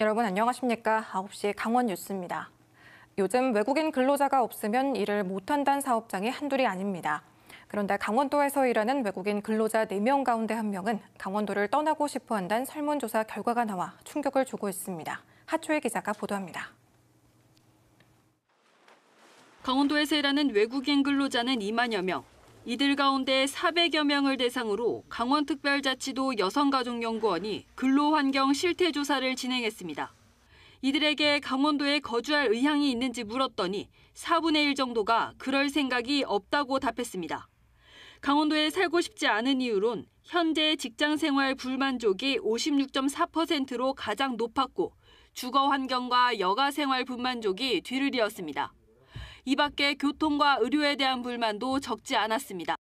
여러분 안녕하십니까? 9시 강원 뉴스입니다. 요즘 외국인 근로자가 없으면 일을 못한다는 사업장이 한둘이 아닙니다. 그런데 강원도에서 일하는 외국인 근로자 4명 가운데 1명은 강원도를 떠나고 싶어 한다는 설문조사 결과가 나와 충격을 주고 있습니다. 하초희 기자가 보도합니다. 강원도에서 일하는 외국인 근로자는 2만여 명, 이들 가운데 400여 명을 대상으로 강원특별자치도 여성가족연구원이 근로환경 실태조사를 진행했습니다. 이들에게 강원도에 거주할 의향이 있는지 물었더니 4분의 1 정도가 그럴 생각이 없다고 답했습니다. 강원도에 살고 싶지 않은 이유론 현재 직장 생활 불만족이 56.4%로 가장 높았고 주거 환경과 여가 생활 불만족이 뒤를 이었습니다. 이 밖에 교통과 의료에 대한 불만도 적지 않았습니다.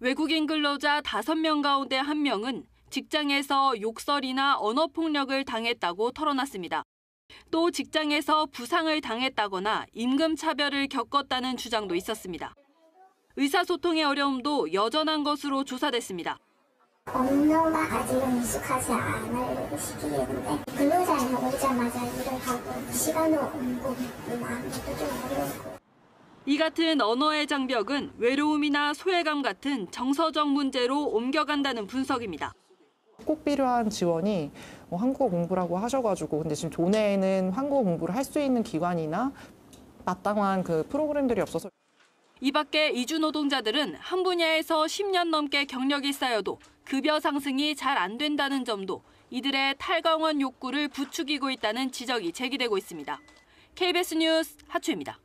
외국인 근로자 5명 가운데 1명은 직장에서 욕설이나 언어폭력을 당했다고 털어놨습니다. 또 직장에서 부상을 당했다거나 임금차별을 겪었다는 주장도 있었습니다. 의사소통의 어려움도 여전한 것으로 조사됐습니다. 언어가 아직은 익숙하지 않을 시기인데 네, 근로자에 오자마자 일을 하고 시간을 옮고 마음도 좀이 같은 언어의 장벽은 외로움이나 소외감 같은 정서적 문제로 옮겨간다는 분석입니다. 꼭 필요한 지원이 뭐 한국어 공부라고 하셔가지고 근데 지금 조내에는 한국어 공부를 할 수 있는 기관이나 마땅한 그 프로그램들이 없어서 이 밖에 이주 노동자들은 한 분야에서 10년 넘게 경력이 쌓여도 급여 상승이 잘 안 된다는 점도 이들의 탈강원 욕구를 부추기고 있다는 지적이 제기되고 있습니다. KBS 뉴스 하추입니다.